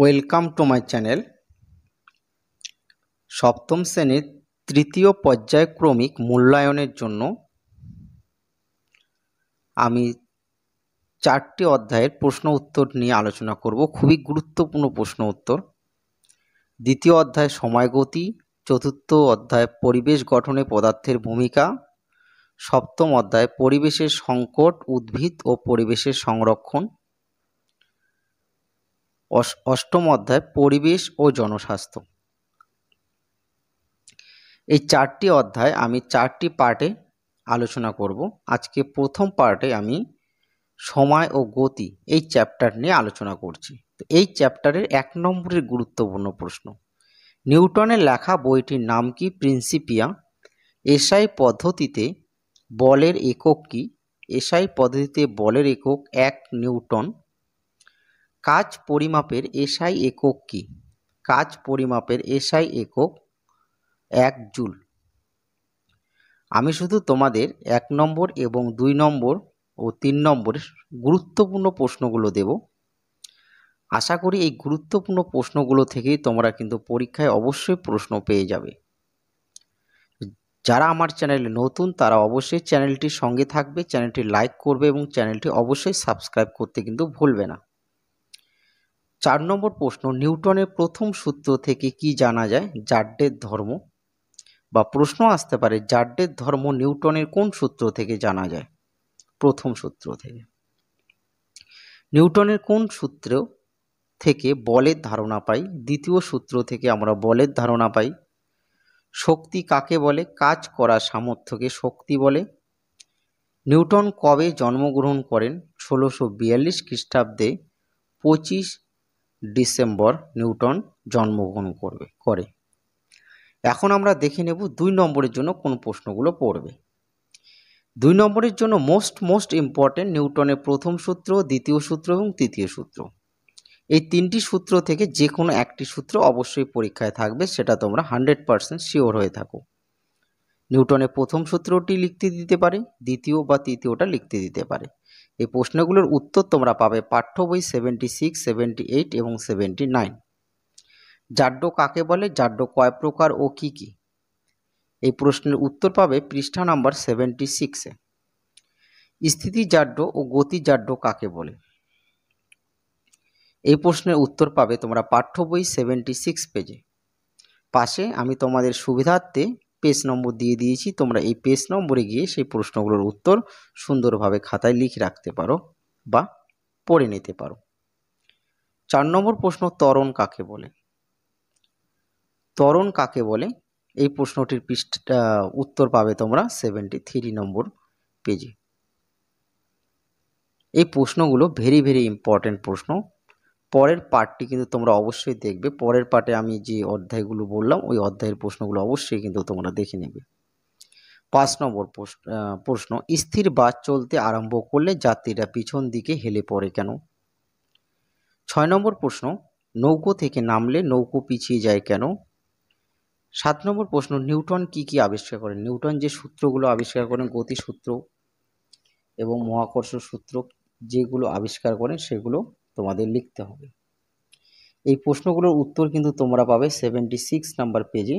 welcome to my channel সপ্তম শ্রেণীর তৃতীয় পর্যায়ক্রমিক মূল্যায়নের জন্য আমি চারটি অধ্যায়ের প্রশ্ন উত্তর নিয়ে আলোচনা করব খুবই গুরুত্বপূর্ণ প্রশ্ন উত্তর দ্বিতীয় অধ্যায় সময়গতি চতুর্থ অধ্যায় পরিবেশ গঠনে পদার্থের ভূমিকা সপ্তম অধ্যায় পরিবেশের সংকট উদ্ভিদ ও পরিবেশের সংরক্ষণ অষ্টম অধ্যায় পরিবেশ ও জনস্বাস্থ্য এই চারটি অধ্যায় আমি চারটি পার্টে আলোচনা করব আজকে প্রথম পার্টে আমি সময় ও গতি এই চ্যাপ্টার নিয়ে আলোচনা করছি তো এই চ্যাপ্টারের এক নম্বরের গুরুত্বপূর্ণ প্রশ্ন নিউটনের লেখা বইটির নাম কি প্রিন্সিপিয়া এসআই পদ্ধতিতে বলের একক কি এসআই পদ্ধতিতে বলের একক এক নিউটন কাজ পরিমাপের এসআই একক কি কাজ পরিমাপের এসআই একক এক জুল আমি শুধু তোমাদের এক নম্বর এবং দুই নম্বর ও তিন নম্বরের গুরুত্বপূর্ণ প্রশ্নগুলো দেব আশা করি এই গুরুত্বপূর্ণ প্রশ্নগুলো থেকেই তোমরা কিন্তু পরীক্ষায় অবশ্যই প্রশ্ন পেয়ে যাবে যারা আমার চ্যানেলে নতুন তারা অবশ্যই চ্যানেলটির সঙ্গে থাকবে চ্যানেলটি লাইক করবে এবং চ্যানেলটি অবশ্যই সাবস্ক্রাইব করতে কিন্তু ভুলবে না চার নম্বর প্রশ্ন নিউটনের প্রথম সূত্র থেকে কি জানা যায় জাড্ডের ধর্ম বা প্রশ্ন আসতে পারে জাড্ডের ধর্ম নিউটনের কোন সূত্র থেকে জানা যায় প্রথম সূত্র থেকে নিউটনের কোন সূত্র থেকে বলের ধারণা পাই দ্বিতীয় সূত্র থেকে আমরা বলের ধারণা পাই শক্তি কাকে বলে কাজ করার সামর্থ্যকে শক্তি বলে নিউটন কবে জন্মগ্রহণ করেন ষোলোশো বিয়াল্লিশ খ্রিস্টাব্দে পঁচিশ ডিসেম্বর নিউটন জন্মগ্রহণ করবে করে এখন আমরা দেখে নেব দুই নম্বরের জন্য কোন প্রশ্নগুলো পড়বে দুই নম্বরের জন্য মোস্ট মোস্ট ইম্পর্টেন্ট নিউটনের প্রথম সূত্র দ্বিতীয় সূত্র এবং তৃতীয় সূত্র এই তিনটি সূত্র থেকে যে কোনো একটি সূত্র অবশ্যই পরীক্ষায় থাকবে সেটা তোমরা হান্ড্রেড পারসেন্ট শিওর হয়ে থাকো নিউটনের প্রথম সূত্রটি লিখতে দিতে পারে দ্বিতীয় বা তৃতীয়টা লিখতে দিতে পারে এই প্রশ্নগুলোর উত্তর তোমরা পাবে পাঠ্য বই সেভেন্টি সিক্স সেভেন্টি এইট এবং সেভেন্টি নাইন জাড্য কাকে বলে জাড্য কয় প্রকার ও কি কি এই প্রশ্নের উত্তর পাবে পৃষ্ঠা নাম্বার সেভেন্টি সিক্সে স্থিতি জাড্য ও গতি জাড্য কাকে বলে এই প্রশ্নের উত্তর পাবে তোমরা পাঠ্য বই সেভেন্টি সিক্স পেজে পাশে আমি তোমাদের সুবিধার্থে পেজ নম্বর দিয়ে দিয়েছি তোমরা এই পেজ নম্বরে গিয়ে সেই প্রশ্নগুলোর উত্তর সুন্দরভাবে খাতায় লিখে রাখতে পারো বা পড়ে নিতে পারো চার নম্বর প্রশ্ন তরণ কাকে বলে তরণ কাকে বলে এই প্রশ্নটির পৃষ্ঠটা উত্তর পাবে তোমরা সেভেন্টি থ্রি নম্বর পেজে এই প্রশ্নগুলো ভেরি ভেরি ইম্পর্ট্যান্ট প্রশ্ন পরের পার্টটি কিন্তু তোমরা অবশ্যই দেখবে পরের পার্টে আমি যে অধ্যায়গুলো বললাম ওই অধ্যায়ের প্রশ্নগুলো অবশ্যই কিন্তু তোমরা দেখে নেবে পাঁচ নম্বর প্রশ্ন স্থির বাস চলতে আরম্ভ করলে যাত্রীরা পিছন দিকে হেলে পড়ে কেন ছয় নম্বর প্রশ্ন নৌকো থেকে নামলে নৌকো পিছিয়ে যায় কেন সাত নম্বর প্রশ্ন নিউটন কি কি আবিষ্কার করেন নিউটন যে সূত্রগুলো আবিষ্কার করেন গতি সূত্র এবং মহাকর্ষ সূত্র যেগুলো আবিষ্কার করেন সেগুলো তোমাদের লিখতে হবে এই প্রশ্নগুলোর উত্তর কিন্তু তোমরা পাবে সেভেন্টি সিক্স নাম্বার পেজে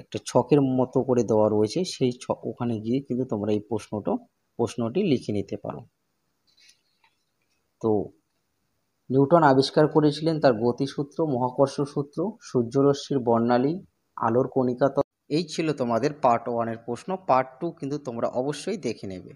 একটা ছকের মতো করে দেওয়া রয়েছে সেই ছ ওখানে গিয়ে কিন্তু তোমরা এই প্রশ্নটা প্রশ্নটি লিখে নিতে পারো তো নিউটন আবিষ্কার করেছিলেন তার গতিসূত্র মহাকর্ষ সূত্র সূর্যরশ্মির বর্ণালী আলোর কণিকা এই ছিল তোমাদের পার্ট ওয়ানের প্রশ্ন পার্ট টু কিন্তু তোমরা অবশ্যই দেখে নেবে